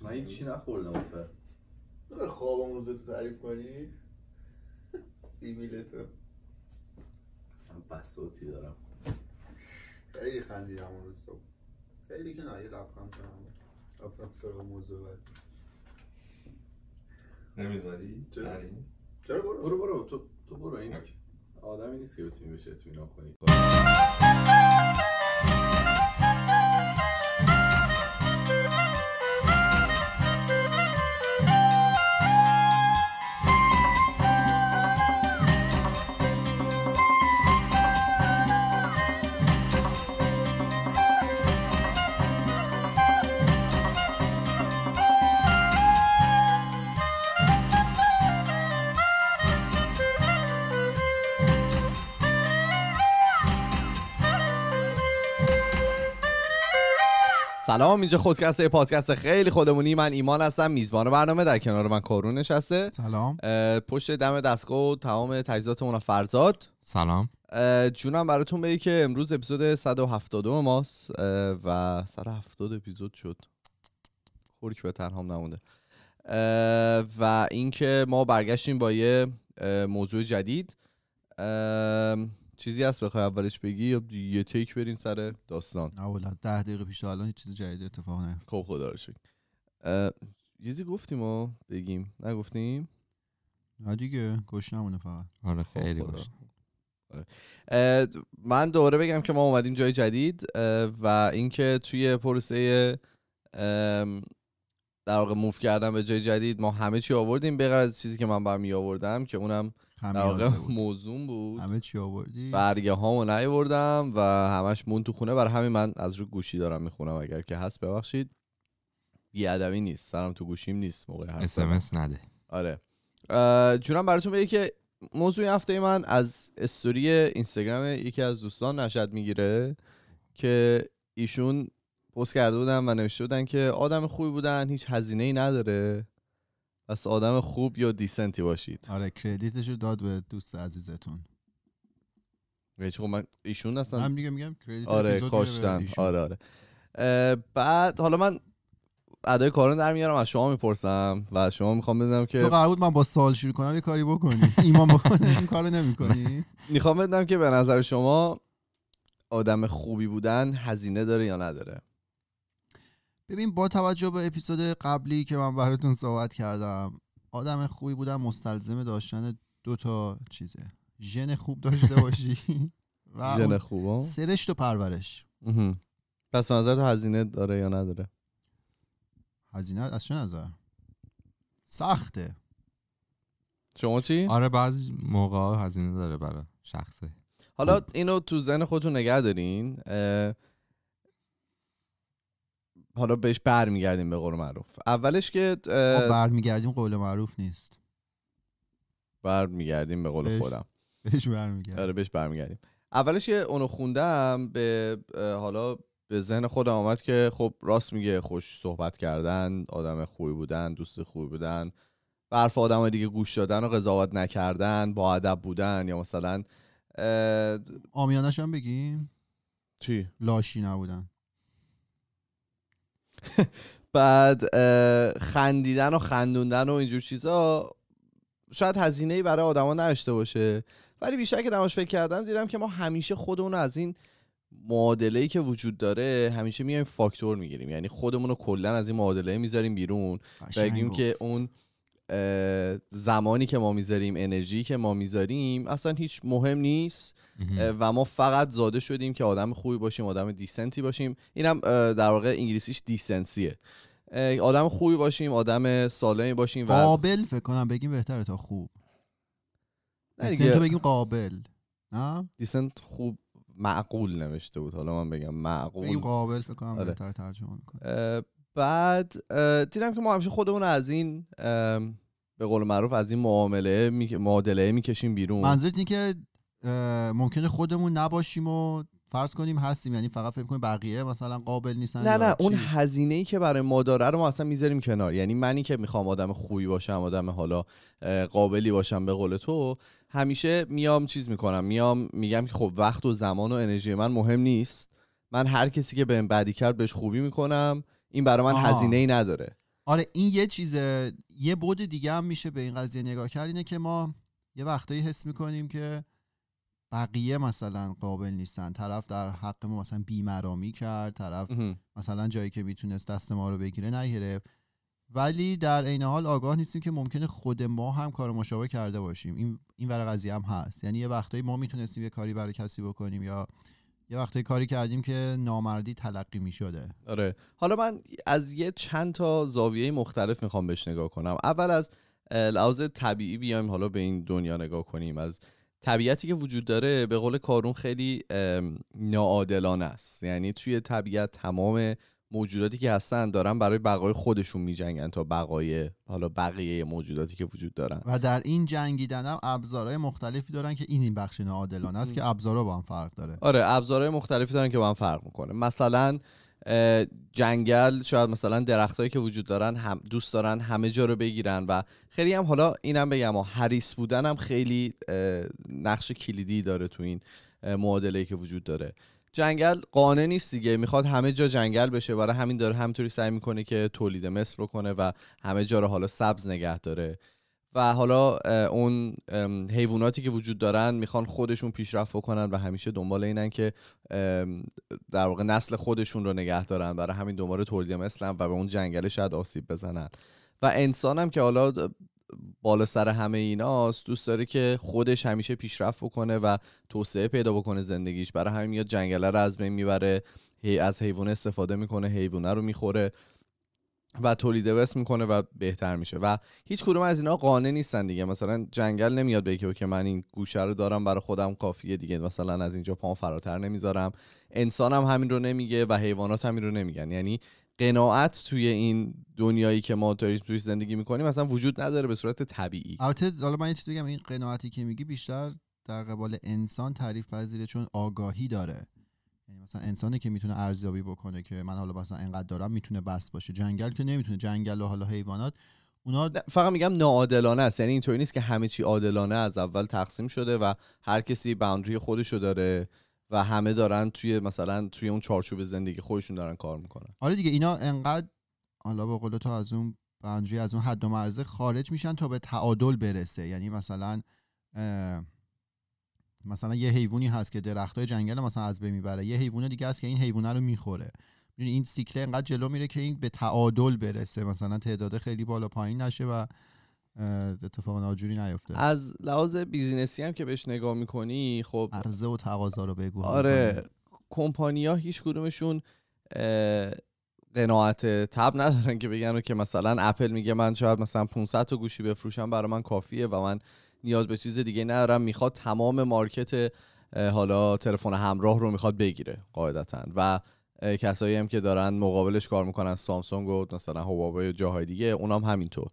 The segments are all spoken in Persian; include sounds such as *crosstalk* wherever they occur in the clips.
من هیچی نخوردم آخه بخواه خوابم روزه تو تعریف کنی سیبیل تو اصلا بساتی دارم خیلی خندیدم اون روز تو خیلی که نه یه هم کنم سر و موضوع بعد نمیذاری؟ چرا؟ چرا برو؟ برو برو تو, تو برو این آدمی نیست که بتونی بشه اطمینان کنی سلام اینجا خودکسته پادکست خیلی خودمونی من ایمان هستم میزبان برنامه در کنار من کارون نشسته سلام پشت دم دستگاه و تمام تجهیزاتمون فرزاد سلام جونم براتون بگی که امروز اپیزود 172 ماست و 170 اپیزود شد خورک به تنهام نمونده و اینکه ما برگشتیم با یه موضوع جدید چیزی هست بخوای اولش بگی یا یه تیک بریم سر داستان نه ولاد ده دقیقه پیش الان هیچ چیز جدید اتفاق نه خب خدا رو شکر چیزی گفتیم و بگیم نگفتیم نه دیگه گوش نمونه فقط آره خب، خیلی باشه آره. من دوباره بگم که ما اومدیم جای جدید و اینکه توی پروسه در واقع موف کردن به جای جدید ما همه چی آوردیم به از چیزی که من برمی آوردم که اونم در بود همه چی آوردی برگه هامو بردم و همش مون تو خونه بر همین من از رو گوشی دارم میخونم اگر که هست ببخشید بیادبی نیست سرم تو گوشیم نیست موقع اسمس نده آره جونم براتون بگه که موضوع هفته من از استوری اینستاگرام یکی از دوستان نشد میگیره که ایشون پست کرده بودن و نوشته بودن که آدم خوبی بودن هیچ هزینه ای نداره پس آدم خوب یا دیسنتی باشید آره کردیتشو داد به دوست عزیزتون یعنی خب من ایشون هستن من میگم میگم کردیت آره کاشتن آره آره بعد حالا من ادای کارون در میارم از شما میپرسم و از شما میخوام بدونم که تو قرار بود من با سال شروع کنم یه کاری بکنی ایمان بکنی این کارو نمیکنی *laughs* میخوام بدونم که به نظر شما آدم خوبی بودن هزینه داره یا نداره ببین با توجه به اپیزود قبلی که من براتون صحبت کردم آدم خوبی بودم مستلزم داشتن دو تا چیزه ژن خوب داشته باشی *laughs* و ژن خوب سرشت و پرورش پس نظر تو هزینه داره یا نداره هزینه از چه نظر سخته شما چی آره بعضی موقع هزینه داره برای شخصه حالا اینو تو زن خودتون نگه دارین حالا بهش برمیگردیم به قول معروف اولش که خب، برمیگردیم قول معروف نیست برمیگردیم به قول خودم بهش برمیگردیم آره بهش اولش که اونو خوندم به حالا به ذهن خودم آمد که خب راست میگه خوش صحبت کردن آدم خوبی بودن دوست خوبی بودن برف آدم دیگه گوش دادن و قضاوت نکردن با ادب بودن یا مثلا اه... هم بگیم چی؟ لاشی نبودن *laughs* بعد خندیدن و خندوندن و اینجور چیزا شاید هزینه ای برای آدما نداشته باشه ولی بیشتر که دماش فکر کردم دیدم که ما همیشه خودمون از این معادله ای که وجود داره همیشه میایم فاکتور میگیریم یعنی خودمون رو کلا از این معادله میذاریم بیرون و که اون زمانی که ما میذاریم انرژی که ما میذاریم اصلا هیچ مهم نیست و ما فقط زاده شدیم که آدم خوبی باشیم آدم دیسنتی باشیم اینم در واقع انگلیسیش دیسنسیه آدم خوبی باشیم آدم سالمی باشیم و قابل فکر کنم بگیم بهتره تا خوب دیسنت بگیم قابل نه دیسنت خوب معقول نوشته بود حالا من بگم معقول بگیم قابل فکر کنم آره. بهتر ترجمه بعد دیدم که ما همیشه خودمون از این به قول معروف از این معامله معادله میکشیم بیرون منظورت این که ممکنه خودمون نباشیم و فرض کنیم هستیم یعنی فقط فکر کنیم بقیه مثلا قابل نیستن نه نه اون هزینه ای که برای ما داره رو ما اصلا میذاریم کنار یعنی منی که میخوام آدم خوبی باشم آدم حالا قابلی باشم به قول تو همیشه میام چیز میکنم میام میگم که خب وقت و زمان و انرژی من مهم نیست من هر کسی که بهم بدی کرد بهش خوبی میکنم این برای من هزینه ای نداره آره این یه چیزه یه بود دیگه هم میشه به این قضیه نگاه کرد اینه که ما یه وقتایی حس میکنیم که بقیه مثلا قابل نیستن طرف در حق ما مثلا بیمرامی کرد طرف مثلا جایی که میتونست دست ما رو بگیره نگرفت ولی در عین حال آگاه نیستیم که ممکنه خود ما هم کار مشابه کرده باشیم این این ور قضیه هم هست یعنی یه وقتایی ما میتونستیم یه کاری برای کسی بکنیم یا یه وقتی کاری کردیم که نامردی تلقی می شده آره حالا من از یه چند تا زاویه مختلف میخوام بهش نگاه کنم اول از لحاظ طبیعی بیایم حالا به این دنیا نگاه کنیم از طبیعتی که وجود داره به قول کارون خیلی ناعادلانه است یعنی توی طبیعت تمام موجوداتی که هستن دارن برای بقای خودشون میجنگن تا بقای حالا بقیه موجوداتی که وجود دارن و در این جنگیدن هم ابزارهای مختلفی دارن که این این بخش ناعادلانه است که ابزارها با هم فرق داره آره ابزارهای مختلفی دارن که با هم فرق میکنه مثلا جنگل شاید مثلا درختهایی که وجود دارن هم دوست دارن همه جا رو بگیرن و خیلی هم حالا اینم بگم و حریص بودن هم خیلی نقش کلیدی داره تو این معادله که وجود داره جنگل قانع نیست دیگه میخواد همه جا جنگل بشه برای همین داره همطوری سعی میکنه که تولید مثل رو کنه و همه جا رو حالا سبز نگه داره و حالا اون حیواناتی که وجود دارن میخوان خودشون پیشرفت بکنن و همیشه دنبال اینن که در واقع نسل خودشون رو نگه دارن برای همین دنبال تولید مثلن و به اون جنگله شاید آسیب بزنن و انسان هم که حالا بالا سر همه ایناست دوست داره که خودش همیشه پیشرفت بکنه و توسعه پیدا بکنه زندگیش برای همین میاد جنگله رو از بین میبره هی از حیوان استفاده میکنه حیوانه رو میخوره و تولید وست میکنه و بهتر میشه و هیچ کدوم از اینا قانع نیستن دیگه مثلا جنگل نمیاد بگه که من این گوشه رو دارم برای خودم کافیه دیگه مثلا از اینجا پام فراتر نمیذارم انسانم هم همین رو نمیگه و حیوانات همین رو نمیگن یعنی قناعت توی این دنیایی که ما داریم توی زندگی میکنیم اصلا وجود نداره به صورت طبیعی البته حالا من یه چیز بگم این قناعتی که میگی بیشتر در قبال انسان تعریف پذیره چون آگاهی داره یعنی مثلا انسانی که میتونه ارزیابی بکنه که من حالا مثلا انقدر دارم میتونه بس باشه جنگل که نمیتونه جنگل و حالا حیوانات اونا فقط میگم ناعادلانه است یعنی اینطوری نیست که همه چی عادلانه از اول تقسیم شده و هر کسی باوندری خودشو داره و همه دارن توی مثلا توی اون چارچوب زندگی خودشون دارن کار میکنن آره دیگه اینا انقدر حالا با قول تو از اون بنجوی از اون حد و مرزه خارج میشن تا به تعادل برسه یعنی مثلا مثلا یه حیوانی هست که درختای جنگل مثلا از بین میبره یه حیوان دیگه هست که این حیوانه رو میخوره این سیکل انقدر جلو میره که این به تعادل برسه مثلا تعداد خیلی بالا پایین نشه و اتفاق ناجوری نیفته از لحاظ بیزینسی هم که بهش نگاه میکنی خب عرضه و تقاضا رو بگو آره کمپانیا هیچ کدومشون قناعت تب ندارن که بگن که مثلا اپل میگه من شاید مثلا 500 تا گوشی بفروشم برای من کافیه و من نیاز به چیز دیگه ندارم میخواد تمام مارکت حالا تلفن همراه رو میخواد بگیره قاعدتا و کسایی هم که دارن مقابلش کار میکنن سامسونگ و مثلا هواوی و جاهای دیگه اونام هم همینطور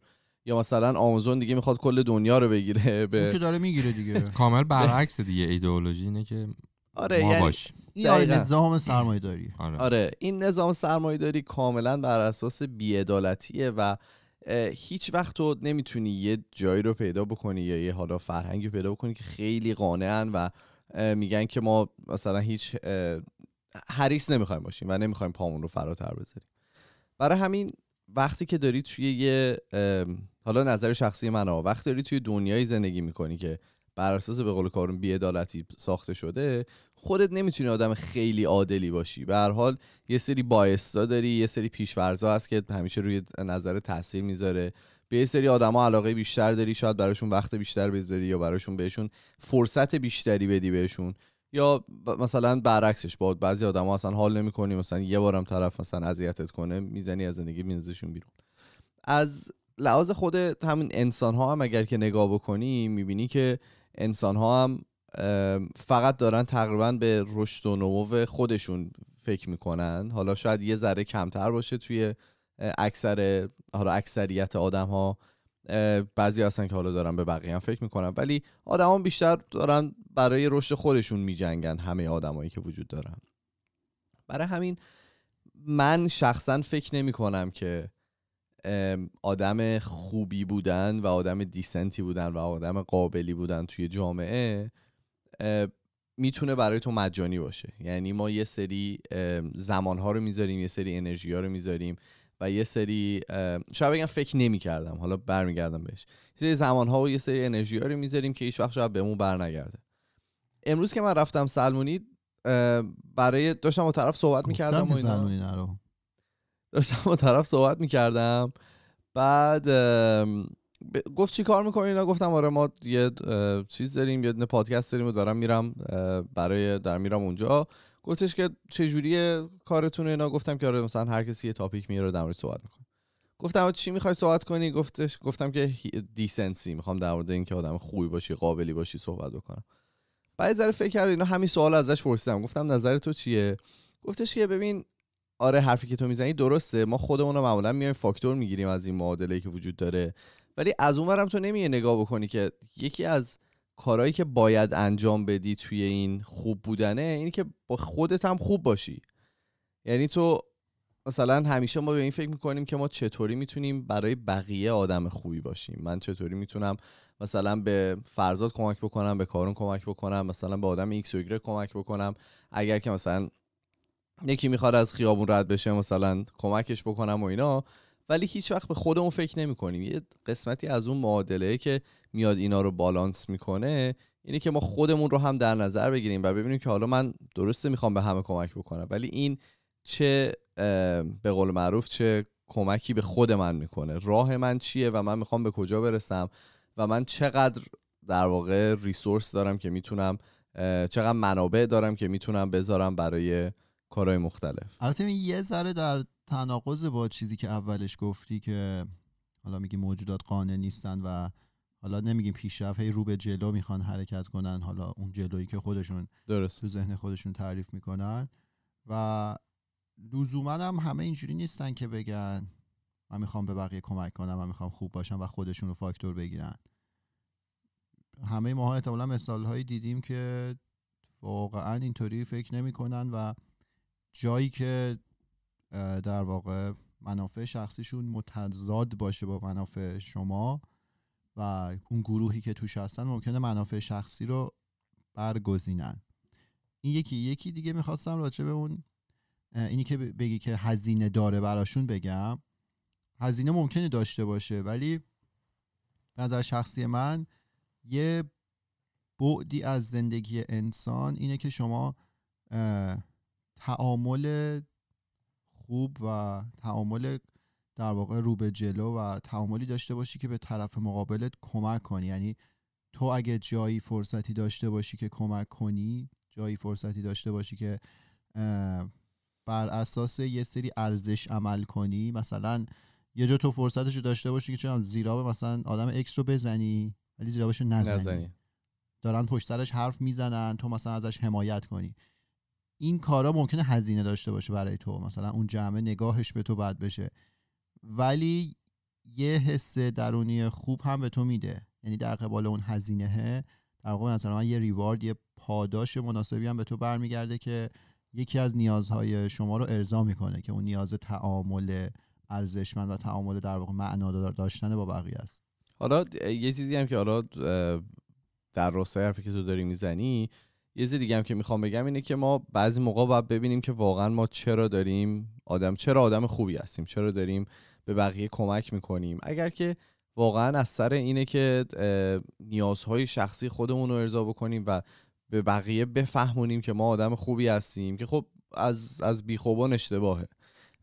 یا مثلا آمازون دیگه میخواد کل دنیا رو بگیره به که داره میگیره دیگه *laughs* کامل برعکس دیگه ایدئولوژی اینه که آره ما یعنی این آره، نظام سرمایه داری آره. آره. این نظام سرمایه داری کاملا بر اساس بیعدالتیه و هیچ وقت تو نمیتونی یه جایی رو پیدا بکنی یا یه حالا فرهنگی پیدا بکنی که خیلی قانعن و میگن که ما مثلا هیچ حریص نمیخوایم باشیم و نمیخوایم پامون رو فراتر بذاریم برای همین وقتی که داری توی یه حالا نظر شخصی من ها وقت داری توی دنیای زندگی میکنی که بر اساس به قول کارون بیعدالتی ساخته شده خودت نمیتونی آدم خیلی عادلی باشی به هر حال یه سری بایستا داری یه سری پیشورزا هست که همیشه روی نظر تاثیر میذاره به یه سری آدما علاقه بیشتر داری شاید براشون وقت بیشتر بذاری یا براشون بهشون فرصت بیشتری بدی بهشون یا مثلا برعکسش با بعضی آدما اصلا حال نمیکنی مثلا یه بارم طرف مثلا اذیتت کنه میزنی از زندگی بیرون از لحاظ خود همین انسان ها هم اگر که نگاه بکنی میبینی که انسان ها هم فقط دارن تقریبا به رشد و نمو خودشون فکر میکنن حالا شاید یه ذره کمتر باشه توی اکثر حالا اکثریت آدم ها بعضی هستن که حالا دارن به بقیه هم فکر میکنن ولی آدم بیشتر دارن برای رشد خودشون میجنگن همه آدمایی که وجود دارن برای همین من شخصا فکر نمیکنم که آدم خوبی بودن و آدم دیسنتی بودن و آدم قابلی بودن توی جامعه میتونه برای تو مجانی باشه یعنی ما یه سری زمانها رو میذاریم یه سری انرژی ها رو میذاریم و یه سری شاید بگم فکر نمیکردم حالا برمیگردم بهش یه سری زمانها و یه سری انرژی ها رو میذاریم که هیچ وقت شاید بهمون برنگرده امروز که من رفتم سلمونی برای داشتم با طرف صحبت میکردم داشتم با طرف صحبت میکردم بعد گفت چی کار میکنی اینا گفتم آره ما یه چیز داریم یه پادکست داریم و دارم میرم برای در میرم اونجا گفتش که چه جوری کارتون اینا گفتم که آره مثلا هر کسی یه تاپیک میاره در مورد صحبت میکنه گفتم چی میخوای صحبت کنی گفتش گفتم که دیسنسی میخوام در مورد اینکه آدم خوبی باشی قابلی باشی صحبت بکنم بعد ذره فکر کرد اینا همین سوال ازش پرسیدم گفتم نظر تو چیه گفتش که ببین آره حرفی که تو میزنی درسته ما خودمون رو معمولا میایم فاکتور میگیریم از این معادله که وجود داره ولی از اونورم تو نمیای نگاه بکنی که یکی از کارهایی که باید انجام بدی توی این خوب بودنه اینی که با خودت هم خوب باشی یعنی تو مثلا همیشه ما به این فکر میکنیم که ما چطوری میتونیم برای بقیه آدم خوبی باشیم من چطوری میتونم مثلا به فرزاد کمک بکنم به کارون کمک بکنم مثلا به آدم ایکس و کمک بکنم اگر که مثلا یکی میخواد از خیابون رد بشه مثلا کمکش بکنم و اینا ولی هیچ وقت به خودمون فکر نمی کنیم یه قسمتی از اون معادله که میاد اینا رو بالانس میکنه اینه که ما خودمون رو هم در نظر بگیریم و ببینیم که حالا من درسته میخوام به همه کمک بکنم ولی این چه به قول معروف چه کمکی به خود من میکنه راه من چیه و من میخوام به کجا برسم و من چقدر در واقع ریسورس دارم که میتونم چقدر منابع دارم که میتونم بذارم برای کارهای مختلف البته یه ذره در تناقض با چیزی که اولش گفتی که حالا میگی موجودات قانع نیستن و حالا نمیگیم پیشرفت هی رو به جلو میخوان حرکت کنن حالا اون جلویی که خودشون درست تو ذهن خودشون تعریف میکنن و لزوما هم همه اینجوری نیستن که بگن من میخوام به بقیه کمک کنم و میخوام خوب باشم و خودشون رو فاکتور بگیرن همه ماها احتمالا مثال هایی دیدیم که واقعا اینطوری فکر نمیکنن و جایی که در واقع منافع شخصیشون متضاد باشه با منافع شما و اون گروهی که توش هستن ممکنه منافع شخصی رو برگزینن این یکی یکی دیگه میخواستم راجع به اون اینی که بگی که هزینه داره براشون بگم هزینه ممکنه داشته باشه ولی نظر شخصی من یه بعدی از زندگی انسان اینه که شما تعامل خوب و تعامل در واقع رو به جلو و تعاملی داشته باشی که به طرف مقابلت کمک کنی یعنی تو اگه جایی فرصتی داشته باشی که کمک کنی جایی فرصتی داشته باشی که بر اساس یه سری ارزش عمل کنی مثلا یه جا تو فرصتش رو داشته باشی که چونم زیرا مثلا آدم اکس رو بزنی ولی زیرابش رو نزنی, نزنی. دارن پشت سرش حرف میزنن تو مثلا ازش حمایت کنی این کارا ممکنه هزینه داشته باشه برای تو مثلا اون جمعه نگاهش به تو بد بشه ولی یه حس درونی خوب هم به تو میده یعنی در قبال اون هزینه در واقع مثلا یه ریوارد یه پاداش مناسبی هم به تو برمیگرده که یکی از نیازهای شما رو ارضا میکنه که اون نیاز تعامل ارزشمند و تعامل در واقع معنا داشتن با بقیه است حالا یه چیزی هم که حالا در راستای حرفی که تو داری میزنی یه دیگه هم که میخوام بگم اینه که ما بعضی موقع باید ببینیم که واقعا ما چرا داریم آدم چرا آدم خوبی هستیم چرا داریم به بقیه کمک میکنیم اگر که واقعا از سر اینه که نیازهای شخصی خودمون رو ارضا بکنیم و به بقیه بفهمونیم که ما آدم خوبی هستیم که خب از از بیخوبان اشتباهه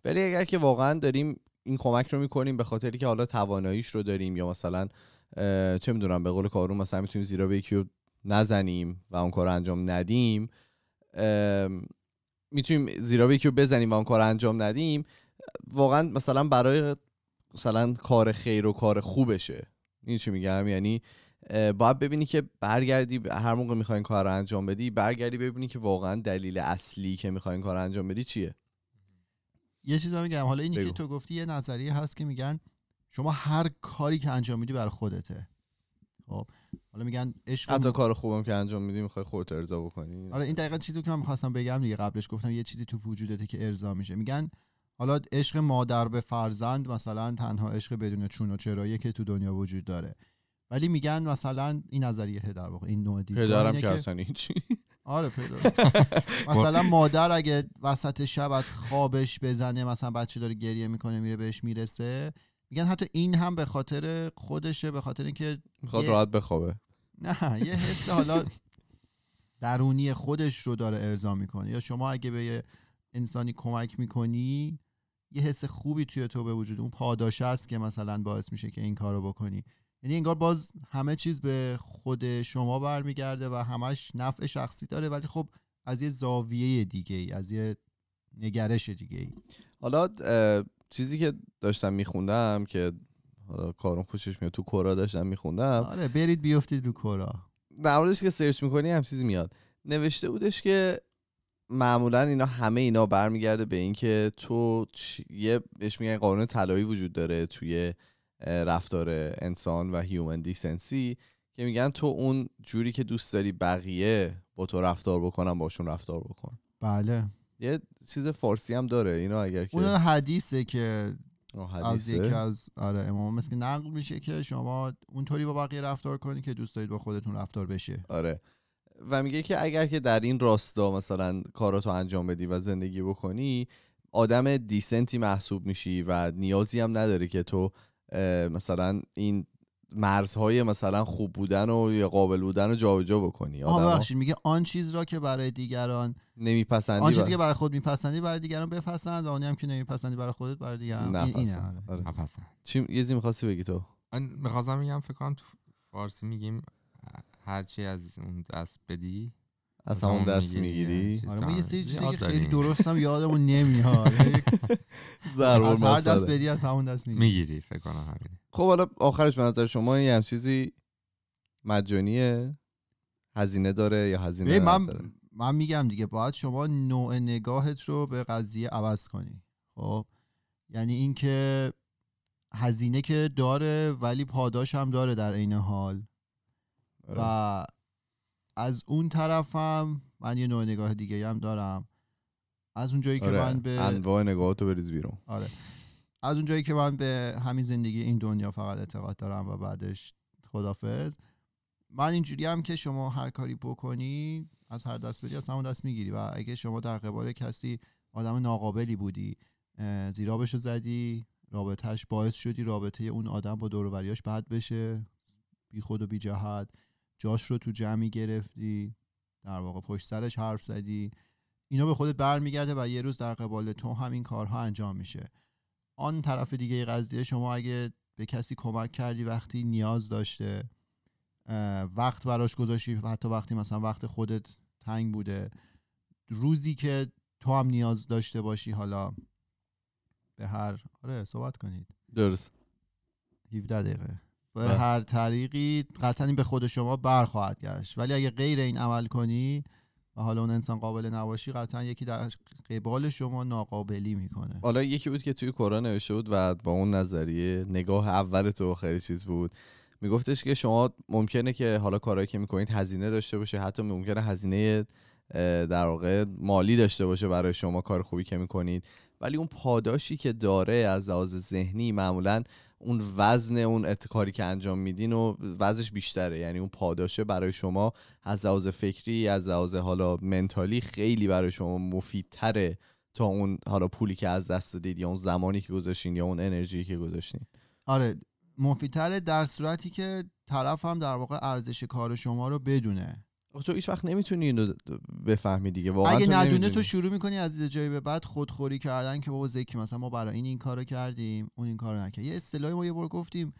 ولی اگر که واقعا داریم این کمک رو میکنیم به خاطری که حالا تواناییش رو داریم یا مثلا چه میدونم به قول کارون مثلا میتونیم زیرا به یکی نزنیم و اون کار انجام ندیم میتونیم زیرا رو بزنیم و اون کار انجام ندیم واقعا مثلا برای مثلا کار خیر و کار خوبشه این چی میگم یعنی باید ببینی که برگردی هر موقع میخوای کار رو انجام بدی برگردی ببینی که واقعا دلیل اصلی که میخواین کار رو انجام بدی چیه یه چیز میگم حالا اینی که تو گفتی یه نظریه هست که میگن شما هر کاری که انجام میدی بر خودته خب حالا میگن عشق حتی کار خوبم که انجام میدی میخوای خودت ارضا بکنی حالا این دقیقا چیزی که من میخواستم بگم دیگه قبلش گفتم یه چیزی تو وجودته که ارضا میشه میگن حالا عشق مادر به فرزند مثلا تنها عشق بدون چون و چراییه که تو دنیا وجود داره ولی میگن مثلا این نظریه در واقع این نوع دیگه پدرم که اصلا آره پدر *laughs* مثلا مادر اگه وسط شب از خوابش بزنه مثلا بچه داره گریه میکنه میره بهش میرسه میگن حتی این هم به خاطر خودشه به خاطر اینکه میخواد راحت بخوابه نه یه حس حالا درونی خودش رو داره ارضا میکنه یا شما اگه به یه انسانی کمک میکنی یه حس خوبی توی تو به وجود اون پاداش است که مثلا باعث میشه که این کارو بکنی یعنی انگار باز همه چیز به خود شما برمیگرده و همش نفع شخصی داره ولی خب از یه زاویه دیگه ای از یه نگرش دیگه ای حالا چیزی که داشتم میخوندم که حالا کارون خوشش میاد تو کورا داشتم میخوندم آره برید بیفتید رو کورا در موردش که سرچ میکنی هم چیزی میاد نوشته بودش که معمولا اینا همه اینا برمیگرده به اینکه تو یه بهش میگن قانون طلایی وجود داره توی رفتار انسان و هیومن دیسنسی که میگن تو اون جوری که دوست داری بقیه با تو رفتار بکنن باشون رفتار بکن بله یه چیز فارسی هم داره اینو اگر که اون حدیثه که از یکی از آره امام مثل نقل میشه که شما اونطوری با بقیه رفتار کنی که دوست دارید با خودتون رفتار بشه آره و میگه که اگر که در این راستا مثلا کاراتو انجام بدی و زندگی بکنی آدم دیسنتی محسوب میشی و نیازی هم نداره که تو مثلا این مرزهای مثلا خوب بودن و یا قابل بودن رو جابجا بکنی آدم میگه آن چیز را که برای دیگران نمیپسندی آن چیزی که برای خود میپسندی برای دیگران بپسند و آنی هم که نمیپسندی برای خودت برای دیگران نه آره. چی یه زیم میخواستی بگی تو من میخواستم میگم فکر کنم تو فارسی میگیم هرچی از اون دست بدی از همون دست میگیری یعنی آره یه سری چیزی آره، که خیلی درست یادمون نمیاد *laughs* از هر دست بدی از همون دست میگیری فکر کنم خب حالا آخرش به نظر شما یه هم چیزی مجانیه هزینه داره یا هزینه من من میگم دیگه باید شما نوع نگاهت رو به قضیه عوض کنی خب یعنی اینکه هزینه که داره ولی پاداش هم داره در عین حال آره. و از اون طرفم من یه نوع نگاه دیگه هم دارم از اون جایی که آره، من به انواع نگاهاتو بریز بیرون آره از اون جایی که من به همین زندگی این دنیا فقط اعتقاد دارم و بعدش خدافظ من اینجوری هم که شما هر کاری بکنی از هر دست بدی از همون دست میگیری و اگه شما در قبال کسی آدم ناقابلی بودی زیرابشو زدی رابطهش باعث شدی رابطه اون آدم با دوروبریاش بد بشه بی خود و بی جاش رو تو جمعی گرفتی در واقع پشت سرش حرف زدی اینا به خودت برمیگرده و یه روز در قبال تو همین کارها انجام میشه آن طرف دیگه قضیه شما اگه به کسی کمک کردی وقتی نیاز داشته وقت براش گذاشتی حتی وقتی مثلا وقت خودت تنگ بوده روزی که تو هم نیاز داشته باشی حالا به هر آره صحبت کنید درست 17 دقیقه به هر طریقی قطعا این به خود شما برخواهد گشت ولی اگه غیر این عمل کنی و حالا اون انسان قابل نباشی قطعا یکی در قبال شما ناقابلی میکنه حالا یکی بود که توی کورا نوشته بود و با اون نظریه نگاه اول تو آخری چیز بود میگفتش که شما ممکنه که حالا کارهایی که میکنید هزینه داشته باشه حتی ممکنه هزینه در واقع مالی داشته باشه برای شما کار خوبی که میکنید ولی اون پاداشی که داره از لحاظ ذهنی معمولا اون وزن اون اتکاری که انجام میدین و وزنش بیشتره یعنی اون پاداشه برای شما از لحاظ فکری از لحاظ حالا منتالی خیلی برای شما مفیدتره تا اون حالا پولی که از دست دادید یا اون زمانی که گذاشتین یا اون انرژی که گذاشتین آره مفیدتره در صورتی که طرف هم در واقع ارزش کار شما رو بدونه تو هیچ وقت نمیتونی اینو بفهمی دیگه واقعا اگه ندونه تو شروع میکنی از جایی به بعد خودخوری کردن که بابا زکی مثلا ما برای این این کارو کردیم اون این کارو نکرد یه اصطلاحی ما یه بار گفتیم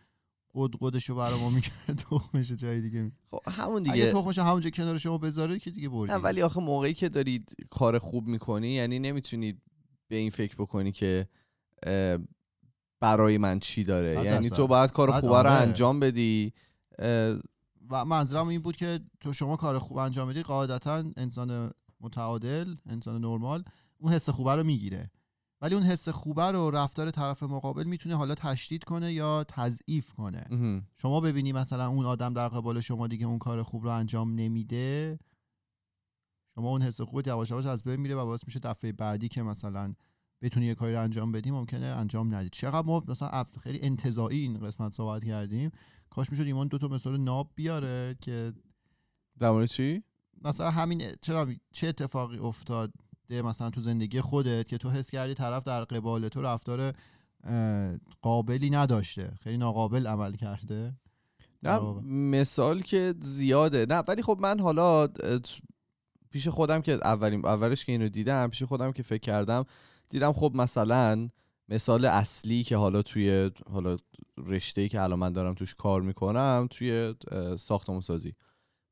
قد قدشو برای ما میکرد تخمش جای دیگه می خب همون دیگه اگه تخمش همونجا کنار شما بذاره که دیگه بردی نه ولی آخه موقعی که دارید کار خوب میکنی یعنی نمیتونی به این فکر بکنی که برای من چی داره یعنی تو باید کار خوبه رو آره. انجام بدی و منظرم این بود که تو شما کار خوب انجام میدید قاعدتا انسان متعادل انسان نرمال اون حس خوبه رو میگیره ولی اون حس خوبه رو رفتار طرف مقابل میتونه حالا تشدید کنه یا تضعیف کنه شما ببینی مثلا اون آدم در قبال شما دیگه اون کار خوب رو انجام نمیده شما اون حس خوبت یواش یواش از بین میره و باعث میشه دفعه بعدی که مثلا بتونی یه کاری رو انجام بدی ممکنه انجام ندید چقدر ما مثلا خیلی انتزاعی این قسمت صحبت کردیم کاش میشد ایمان دو تا مثال ناب بیاره که در چی مثلا همین چرا چه اتفاقی افتاده مثلا تو زندگی خودت که تو حس کردی طرف در قبال تو رفتار قابلی نداشته خیلی ناقابل عمل کرده نه مثال که زیاده نه ولی خب من حالا پیش خودم که اولین اولش که اینو دیدم پیش خودم که فکر کردم دیدم خب مثلا مثال اصلی که حالا توی حالا رشته که الان من دارم توش کار میکنم توی ساختمون سازی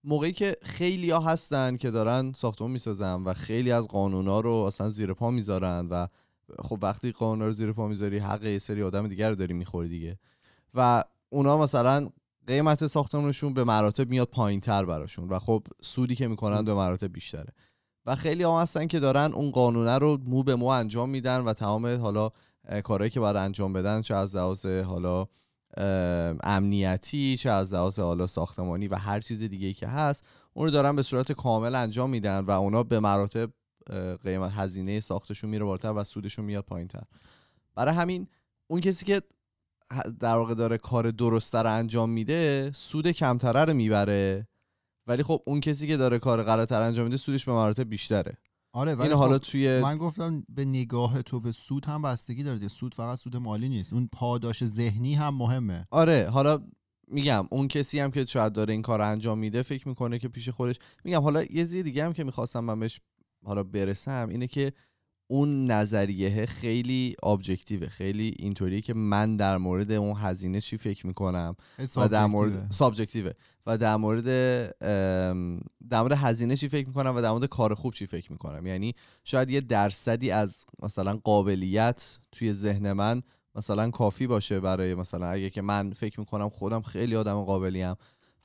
موقعی که خیلی ها هستن که دارن ساختمون میسازن و خیلی از قانونا رو اصلا زیر پا میذارن و خب وقتی قانونا رو زیر پا میذاری حق یه سری آدم دیگر رو داری میخوری دیگه و اونا مثلا قیمت ساختمونشون به مراتب میاد پایین تر براشون و خب سودی که میکنن به مراتب بیشتره و خیلی هم هستن که دارن اون قانونه رو مو به مو انجام میدن و تمام حالا کارهایی که باید انجام بدن چه از لحاظ حالا امنیتی چه از لحاظ حالا ساختمانی و هر چیز دیگه که هست اون رو دارن به صورت کامل انجام میدن و اونا به مراتب قیمت هزینه ساختشون میره بالاتر و سودشون میاد پایینتر برای همین اون کسی که در واقع داره کار درسته رو انجام میده سود کمتره رو میبره ولی خب اون کسی که داره کار قرارتر انجام میده سودش به مراتب بیشتره آره ولی این حالا خب توی من گفتم به نگاه تو به سود هم بستگی داره سود فقط سود مالی نیست اون پاداش ذهنی هم مهمه آره حالا میگم اون کسی هم که شاید داره این کار انجام میده فکر میکنه که پیش خودش میگم حالا یه زی دیگه هم که میخواستم من بهش حالا برسم اینه که اون نظریه خیلی آبجکتیوه خیلی اینطوریه که من در مورد اون هزینه چی فکر میکنم و در مورد سابجکتیوه و در مورد در مورد هزینه چی فکر میکنم و در مورد کار خوب چی فکر میکنم یعنی شاید یه درصدی از مثلا قابلیت توی ذهن من مثلا کافی باشه برای مثلا اگه که من فکر میکنم خودم خیلی آدم قابلیم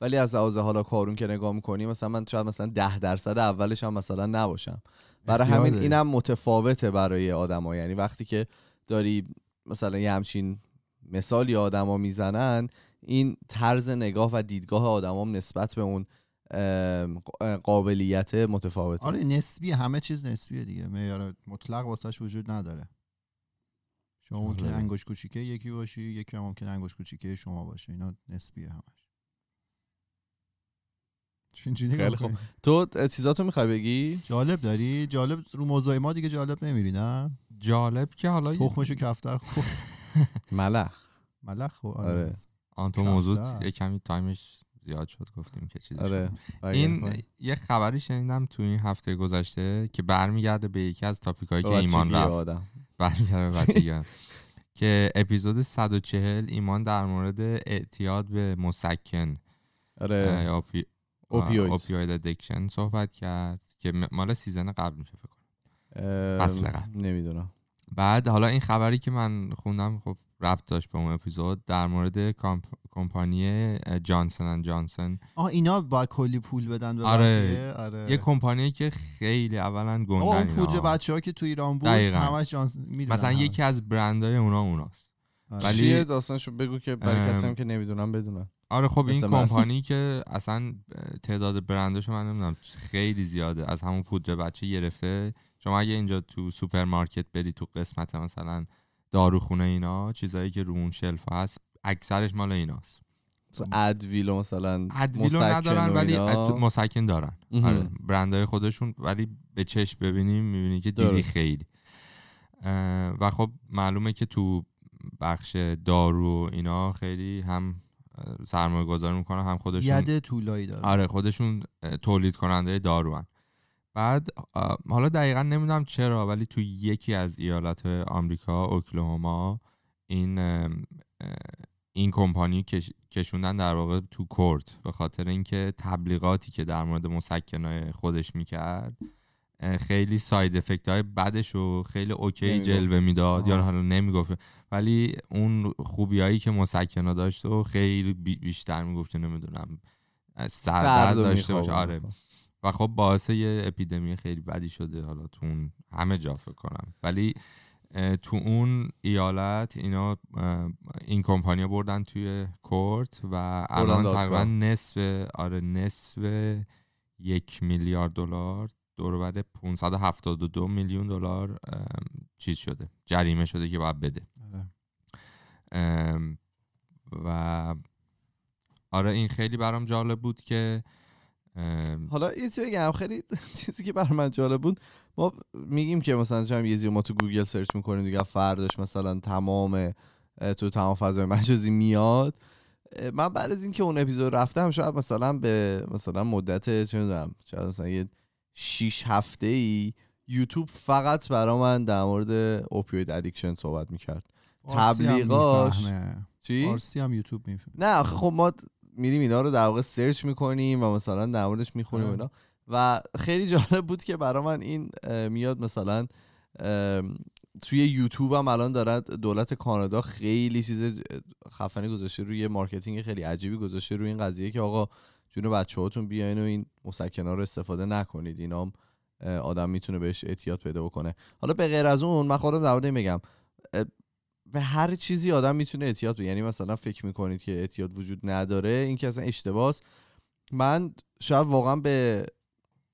ولی از لحاظ حالا کارون که نگاه میکنی مثلا من شاید مثلا ده درصد اولش هم مثلا نباشم برای همین اینم متفاوته برای آدما یعنی وقتی که داری مثلا یه همچین مثالی آدما میزنن این طرز نگاه و دیدگاه آدمام نسبت به اون قابلیت متفاوته آره نسبی همه چیز نسبیه دیگه معیار مطلق واسش وجود نداره شما آره. ممکن انگوش کوچیکه یکی باشی یکی هم ممکن انگوش کوچیکه شما باشه اینا نسبیه همه. خیلی خوب تو چیزاتو میخوای بگی جالب داری جالب رو موضوع ما دیگه جالب نمیری نه جالب که حالا تخمشو کفتر خوب *laughs* ملخ ملخ خوب آره. آره آن تو موضوع یه کمی تایمش زیاد شد گفتیم که چیزش آره. این یه خبری شنیدم تو این هفته گذشته که برمیگرده به یکی از تاپیکایی که ایمان رفت برمیگرده به *laughs* که اپیزود 140 ایمان در مورد اعتیاد به مسکن آره. اوپیوید اوپیوید ادیکشن صحبت کرد که مال سیزن قبل میشه فکر کنم فصل نمیدونم بعد حالا این خبری که من خوندم خب رفت داشت به اون اپیزود در مورد کامپ... کمپانی جانسن ان جانسن آه اینا با کلی پول بدن به آره. آره. یه کمپانی که خیلی اولا گندن اون پوجه بچه که تو ایران بود همش مثلا یکی از برندای اونا اوناست آره. ولی... چیه داستانشو بگو که برای که نمیدونم بدونم آره خب این کمپانی که اصلا تعداد برندش من نمیدونم خیلی زیاده از همون پودر بچه گرفته شما اگه اینجا تو سوپرمارکت بری تو قسمت مثلا داروخونه اینا چیزایی که رو اون شلف هست اکثرش مال ایناست ادویلو مثلا ادویلو ندارن ولی مسکن دارن آره برندهای خودشون ولی به چش ببینیم میبینی که دیدی خیلی و خب معلومه که تو بخش دارو اینا خیلی هم سرمایه گذاری میکنن هم خودشون ید طولایی داره آره خودشون تولید کننده داروان بعد حالا دقیقا نمیدونم چرا ولی تو یکی از ایالت آمریکا اوکلاهوما این این کمپانی کشوندن در واقع تو کورت به خاطر اینکه تبلیغاتی که در مورد مسکنای خودش میکرد خیلی ساید افکت های بدش و خیلی اوکی جلوه میداد یا حالا نمیگفت ولی اون هایی که مسکنا داشت و خیلی بیشتر میگفت نمیدونم سردرد داشته باشه آره و خب باعث یه اپیدمی خیلی بدی شده حالا تو اون همه جا فکر کنم ولی تو اون ایالت اینا این کمپانیا بردن توی کورت و الان تقریبا نصف آره نصف یک میلیارد دلار و 572 میلیون دلار چیز شده جریمه شده که باید بده آره. و آره این خیلی برام جالب بود که حالا این چیزی بگم خیلی *laughs* چیزی که برام جالب بود ما میگیم که مثلا چم یه ما تو گوگل سرچ میکنیم دیگه فرداش مثلا تمام تو تمام فضای مجازی میاد من بعد از اینکه اون اپیزود رفتم شاید مثلا به مثلا مدت چه میدونم شاید مثلا یه 6 هفته ای یوتیوب فقط برا من در مورد اوپیوید ادیکشن صحبت میکرد تبلیغاش چی؟ هم یوتیوب میفهمه نه خب ما میریم اینا رو در واقع سرچ میکنیم و مثلا در موردش میخونیم آره. اینا و خیلی جالب بود که برا من این میاد مثلا توی یوتیوب هم الان دارد دولت کانادا خیلی چیز خفنی گذاشته روی مارکتینگ خیلی عجیبی گذاشته روی این قضیه که آقا جون بچه هاتون بیاین و این مسکنا رو استفاده نکنید اینا آدم میتونه بهش اعتیاد پیدا بکنه حالا به غیر از اون من خودم در میگم به هر چیزی آدم میتونه اعتیاد یعنی مثلا فکر میکنید که اعتیاد وجود نداره این که اصلا اشتباس من شاید واقعا به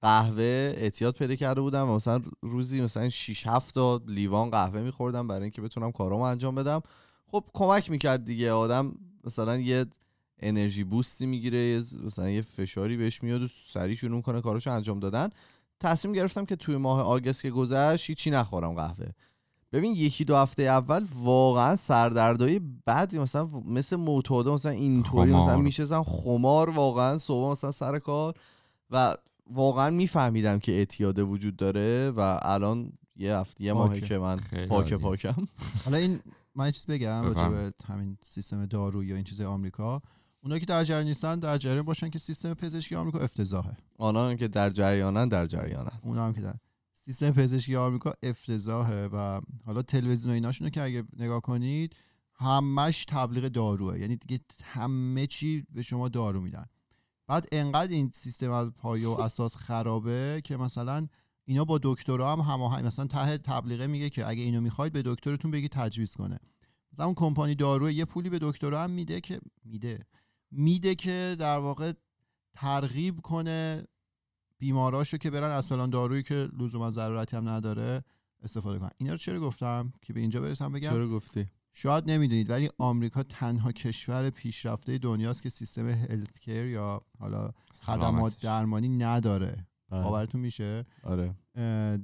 قهوه اعتیاد پیدا کرده بودم مثلا روزی مثلا 6 7 تا لیوان قهوه میخوردم برای اینکه بتونم کارامو انجام بدم خب کمک میکرد دیگه آدم مثلا یه انرژی بوستی میگیره مثلا یه فشاری بهش میاد و سریع شروع میکنه کاراشو انجام دادن تصمیم گرفتم که توی ماه آگست که گذشت هیچی نخورم قهوه ببین یکی دو هفته اول واقعا سردردای بعد مثلا مثل معتاده مثلا اینطوری مثلا میشستم خمار واقعا صبح مثلا سر کار و واقعا میفهمیدم که اعتیاده وجود داره و الان یه هفته یه ماهی که من پاک پاکم حالا این من چیز بگم راجع به همین سیستم دارو یا این چیز آمریکا اونا که در جریان نیستن در جریان باشن که سیستم پزشکی آمریکا افتضاحه آنان که در جریانن در جریانن اونا هم که در سیستم پزشکی آمریکا افتضاحه و حالا تلویزیون و ایناشونو که اگه نگاه کنید همش تبلیغ داروه یعنی دیگه همه چی به شما دارو میدن بعد انقدر این سیستم از پایه و *laughs* اساس خرابه که مثلا اینا با دکترا هم هماهنگ مثلا ته تبلیغه میگه که اگه اینو میخواید به دکترتون بگی تجویز کنه مثلا اون کمپانی داروه یه پولی به دکترا هم میده که میده میده که در واقع ترغیب کنه بیماراشو که برن از فلان دارویی که لزوما ضرورتی هم نداره استفاده کنن اینا رو چرا گفتم که به اینجا برسم بگم چرا گفتی شاید نمیدونید ولی آمریکا تنها کشور پیشرفته دنیاست که سیستم هلت یا حالا خدمات درمانی نداره بله. باورتون میشه آره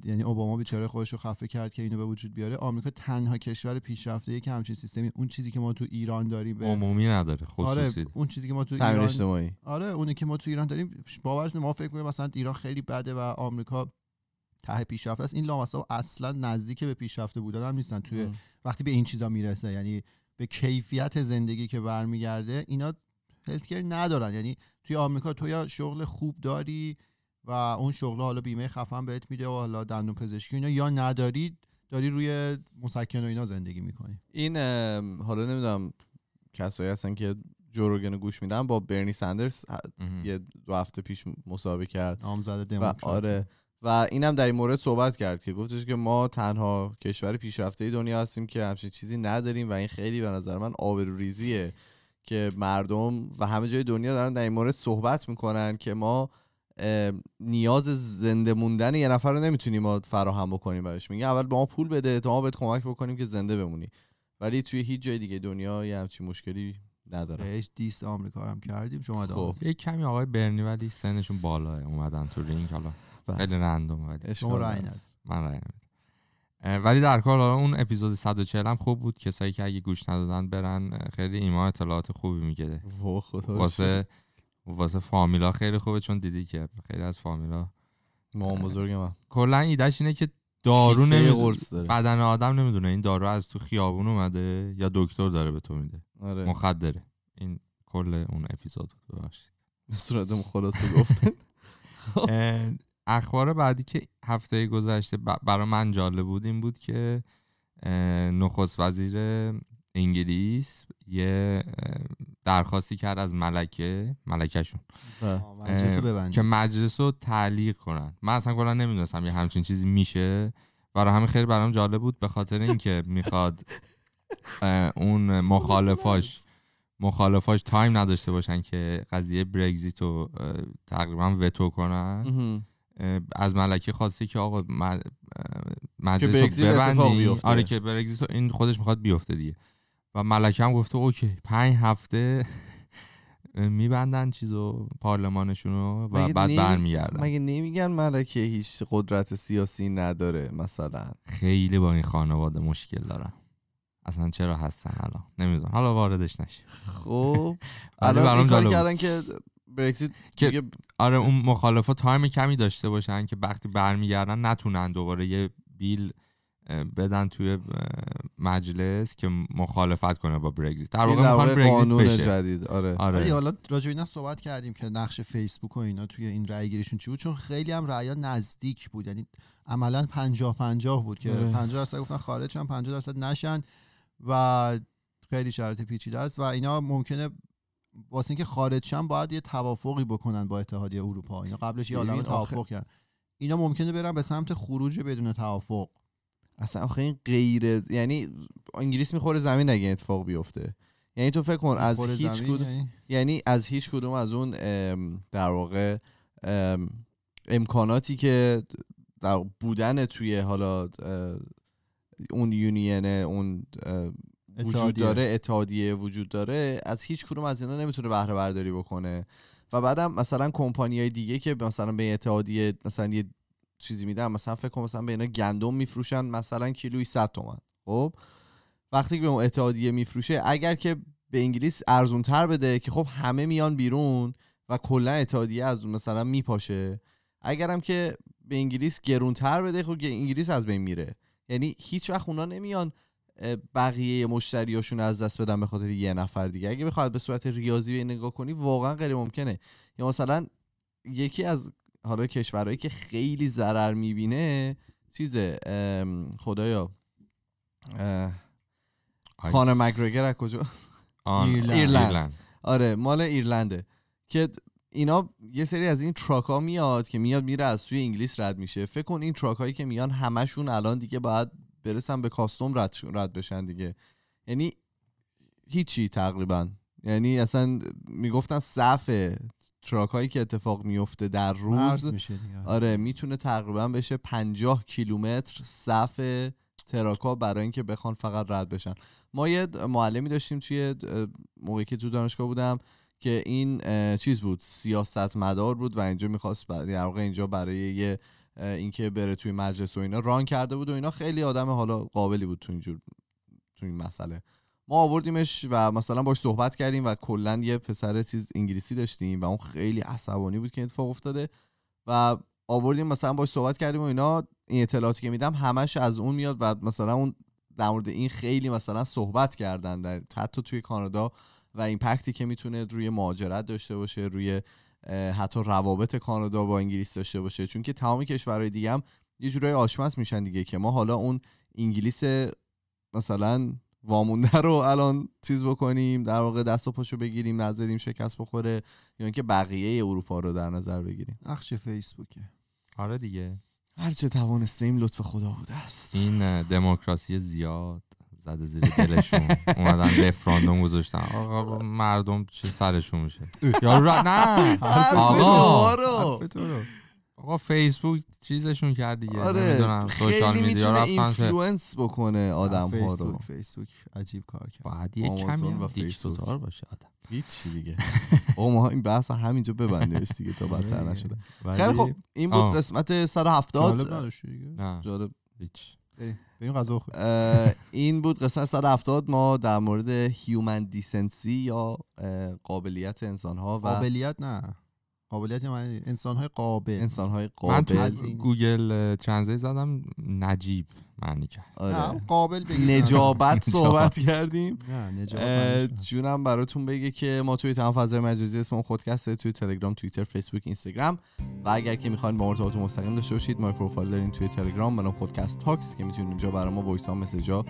یعنی اوباما بیچاره خودش رو خفه کرد که اینو به وجود بیاره آمریکا تنها کشور پیشرفته که همچین سیستمی اون چیزی که ما تو ایران داریم به عمومی نداره خصوصی آره اون چیزی که ما تو ایران اجتماعی. آره اونی که ما تو ایران داریم باورش ما فکر کنیم مثلا ایران خیلی بده و آمریکا ته پیشرفته است این ها اصلا نزدیک به پیشرفته بودن هم نیستن توی وقتی به این چیزا میرسه یعنی به کیفیت زندگی که برمیگرده اینا هلتکر ندارن یعنی توی آمریکا تو یا شغل خوب داری و اون شغل حالا بیمه خفن بهت میده و حالا دندون پزشکی اینا یا ندارید داری روی مسکن و اینا زندگی میکنی این حالا نمیدونم کسایی هستن که جوروگن گوش میدن با برنی سندرز یه دو هفته پیش مسابقه کرد نامزد و آره و اینم در این مورد صحبت کرد که گفتش که ما تنها کشور پیشرفته دنیا هستیم که همچین چیزی نداریم و این خیلی به نظر من آبروریزیه که مردم و همه جای دنیا دارن در این مورد صحبت میکنن که ما نیاز زنده موندن یه نفر رو نمیتونیم ما فراهم بکنیم براش میگه اول به ما پول بده تا ما بهت کمک بکنیم که زنده بمونی ولی توی هیچ جای دیگه دنیا یه همچین مشکلی نداره هیچ دیس آمریکا هم کردیم شما خب. یه کمی آقای برنی ولی سنشون بالاه اومدن تو رینگ حالا بله. خیلی رندوم ولی شما من رای ولی در کار حالا اون اپیزود 140 هم خوب بود کسایی که اگه گوش ندادن برن خیلی ایمان اطلاعات خوبی میگه واسه واسه فامیلا خیلی خوبه چون دیدی که خیلی از فامیلا ما بزرگ من کلا ایدهش اینه که دارو داره بدن آدم نمیدونه این دارو از تو خیابون اومده یا دکتر داره به تو میده آره. مخدره این کل اون اپیزود ببخشید به صورت خلاصه گفتن *laughs* اخبار بعدی که هفته گذشته برای من جالب بود این بود که نخست وزیر انگلیس یه درخواستی کرد از ملکه ملکهشون مجلس که مجلس رو تعلیق کنن من اصلا کلا نمیدونستم یه همچین چیزی میشه برای همین خیلی برام جالب بود به خاطر اینکه میخواد اون مخالفاش مخالفاش تایم نداشته باشن که قضیه برگزیت رو تقریبا وتو کنن از ملکه خواسته که آقا مجلس رو ببندی آره که برگزیت این خودش میخواد بیفته دیگه و هم گفته اوکی پنج هفته *laughs* میبندن چیزو پارلمانشون رو و بعد برمیگردن مگه نمیگن ملکه هیچ قدرت سیاسی نداره مثلا خیلی با این خانواده مشکل دارن اصلا چرا هستن حالا نمیدونم حالا واردش نشه خب *laughs* الان کردن که برکسیت که آره اون مخالفا تایم کمی داشته باشن که وقتی برمیگردن نتونن دوباره یه بیل بدن توی مجلس که مخالفت کنه با برگزیت در واقع میخوان قانون جدید آره آره حالا راجع اینا صحبت کردیم که نقش فیسبوک و اینا توی این رای گیریشون چی بود چون خیلی هم رأی نزدیک بود یعنی عملا 50 50 بود که 50 آره. درصد گفتن خارج شن 50 درصد نشن و خیلی شرایط پیچیده است و اینا ممکنه واسه اینکه خارج شن باید یه توافقی بکنن با اتحادیه اروپا اینا قبلش یه عالم توافق کردن اینا ممکنه برن به سمت خروج بدون توافق اصلا آخه این غیر یعنی انگلیس میخوره زمین اگه اتفاق بیفته یعنی تو فکر کن از هیچ کدوم یعنی؟, یعنی؟, از هیچ کدوم از اون در واقع امکاناتی که در بودن توی حالا اون یونین اون وجود داره اتحادیه وجود داره از هیچ کدوم از اینا نمیتونه بهره برداری بکنه و بعدم مثلا کمپانی های دیگه که مثلا به اتحادیه مثلا یه چیزی میدم مثلا فکر کنم مثلا به اینا گندم میفروشن مثلا کیلوی 100 تومن خب وقتی که به اون اتحادیه میفروشه اگر که به انگلیس ارزون تر بده که خب همه میان بیرون و کلا اتحادیه از اون مثلا میپاشه اگرم که به انگلیس تر بده خب انگلیس از بین میره یعنی هیچ وقت اونا نمیان بقیه مشتریاشون از دست بدن به خاطر یه نفر دیگه اگه بخواد به صورت ریاضی به نگاه کنی واقعا غیر ممکنه یا مثلا یکی از حالا کشورهایی که خیلی ضرر میبینه چیزه خدایا خان مگرگر از کجا ایرلند. ایرلند آره مال ایرلنده که اینا یه سری از این تراک ها میاد که میاد میره از سوی انگلیس رد میشه فکر کن این تراک هایی که میان همشون الان دیگه باید برسن به کاستوم رد, بشن دیگه یعنی هیچی تقریبا یعنی اصلا میگفتن صف تراک هایی که اتفاق میفته در روز میشه آره میتونه تقریبا بشه 50 کیلومتر صف تراکا برای اینکه بخوان فقط رد بشن ما یه معلمی داشتیم توی موقعی که تو دانشگاه بودم که این چیز بود سیاست مدار بود و اینجا میخواست در واقع اینجا برای یه اینکه بره توی مجلس و اینا ران کرده بود و اینا خیلی آدم حالا قابلی بود تو اینجور تو این مسئله ما آوردیمش و مثلا باش صحبت کردیم و کلا یه پسر چیز انگلیسی داشتیم و اون خیلی عصبانی بود که اتفاق افتاده و آوردیم مثلا باش صحبت کردیم و اینا این اطلاعاتی که میدم همش از اون میاد و مثلا اون در مورد این خیلی مثلا صحبت کردن در حتی توی کانادا و ایمپکتی که میتونه روی مهاجرت داشته باشه روی حتی روابط کانادا با انگلیس داشته باشه چون که تمام کشورهای دیگه هم یه جورایی آشمز میشن دیگه که ما حالا اون انگلیس مثلا وامونده رو الان چیز بکنیم در واقع دست و پاشو بگیریم نذاریم شکست بخوره یا اینکه بقیه اروپا رو در نظر بگیریم نقش فیسبوکه آره دیگه هر چه توانستیم لطف خدا بوده است این دموکراسی زیاد زده زیر دلشون اومدن رفراندوم گذاشتن آقا مردم چه سرشون میشه یا نه آقا آقا فیسبوک چیزشون کرد دیگه آره خیلی میتونه اینفلوئنس بکنه آدم ها رو فیسبوک عجیب کار کرد باید یه کمی و دیکتاتور باشه آدم هیچی دیگه *laughs* او ما این بحث همینجا ببندیمش دیگه تا بدتر آره. نشده خیلی خب این بود قسمت 170 جالب دیگه جالب هیچ بریم غذا این بود قسمت 170 ما در مورد هیومن دیسنسی یا قابلیت انسان ها و قابلیت نه قابلیت من انسان های قابل انسان های قابل من تو گوگل چنزه زدم نجیب معنی کرد آره. قابل بگیم نجابت *laughs* صحبت کردیم نجابت جونم براتون بگه که ما توی تمام فضای مجازی اسم اون خودکسته توی تلگرام توییتر فیسبوک اینستاگرام و اگر که میخواین با ارتباط مستقیم داشته باشید ما پروفایل داریم توی تلگرام من خودکست تاکس که میتونید اونجا برای ما وایس ها جا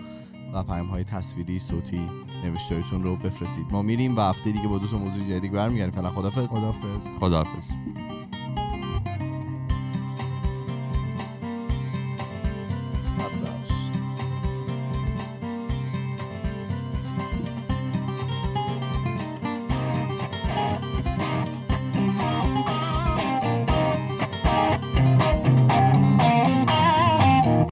و پیام های تصویری صوتی نوشتاریتون رو بفرستید ما میریم و هفته دیگه با دو تا موضوع جدید برمیگردیم فعلا خدافظ خدافظ خدافظ